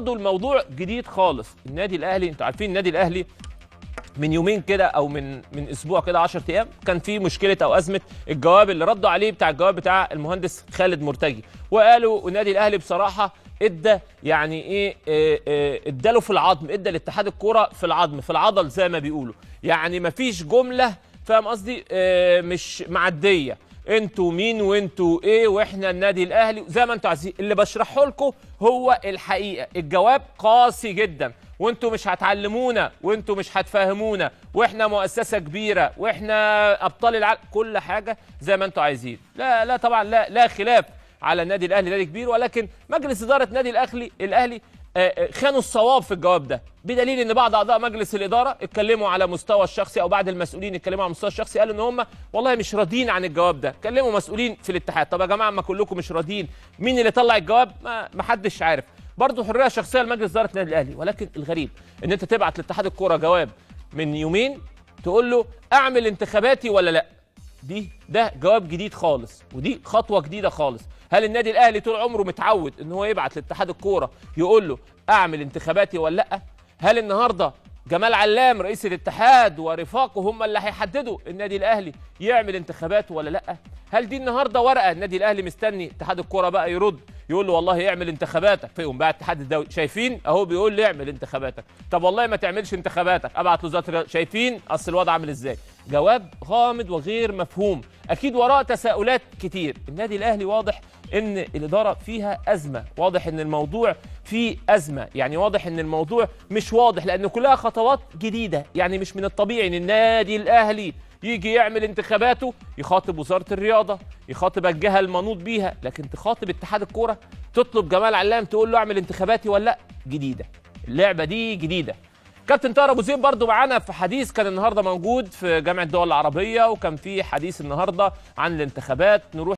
برضه الموضوع جديد خالص النادي الاهلي انتوا عارفين النادي الاهلي من يومين كده او من من اسبوع كده 10 ايام كان في مشكله او ازمه الجواب اللي ردوا عليه بتاع الجواب بتاع المهندس خالد مرتجي وقالوا النادي الاهلي بصراحه ادى يعني ايه, إيه, إيه اداله في العظم ادى لاتحاد الكوره في العظم في العضل زي ما بيقولوا يعني مفيش جمله فاهم قصدي آه، مش معديه انتوا مين وانتوا ايه واحنا النادي الاهلي زي ما انتوا عايزين اللي بشرحه لكم هو الحقيقه الجواب قاسي جدا وانتوا مش هتعلمونا وانتوا مش هتفهمونا واحنا مؤسسه كبيره واحنا ابطال العالم كل حاجه زي ما انتوا عايزين لا لا طبعا لا لا خلاف على النادي الاهلي نادي كبير ولكن مجلس اداره النادي الاهلي الاهلي آه، آه، خانوا الصواب في الجواب ده بدليل ان بعض اعضاء مجلس الاداره اتكلموا على مستوى الشخصي او بعض المسؤولين اتكلموا على مستوى الشخصي قالوا ان هم والله مش راضيين عن الجواب ده كلموا مسؤولين في الاتحاد طب يا جماعه ما كلكم مش راضيين مين اللي طلع الجواب ما حدش عارف برضه حريه شخصيه لمجلس اداره النادي الاهلي ولكن الغريب ان انت تبعت لاتحاد الكوره جواب من يومين تقول له اعمل انتخاباتي ولا لا دي ده جواب جديد خالص ودي خطوه جديده خالص هل النادي الاهلي طول عمره متعود ان هو يبعت لاتحاد الكوره يقول له اعمل انتخاباتي ولا لا هل النهارده جمال علام رئيس الاتحاد ورفاقه هم اللي هيحددوا النادي الاهلي يعمل انتخاباته ولا لا هل دي النهارده ورقه النادي الاهلي مستني اتحاد الكوره بقى يرد يقول له والله اعمل انتخاباتك فيقوم بقى الاتحاد الدولي شايفين اهو بيقول لي اعمل انتخاباتك طب والله ما تعملش انتخاباتك ابعت له شايفين اصل الوضع عامل ازاي جواب غامض وغير مفهوم اكيد وراء تساؤلات كتير النادي الاهلي واضح ان الاداره فيها ازمه واضح ان الموضوع فيه ازمه يعني واضح ان الموضوع مش واضح لان كلها خطوات جديده يعني مش من الطبيعي ان النادي الاهلي يجي يعمل انتخاباته يخاطب وزاره الرياضه يخاطب الجهه المنوط بيها لكن تخاطب اتحاد الكوره تطلب جمال علام تقول له اعمل انتخاباتي ولا لا جديده اللعبه دي جديده كابتن طاهر ابو زيد برضو معانا في حديث كان النهارده موجود في جامعه الدول العربيه وكان في حديث النهارده عن الانتخابات نروح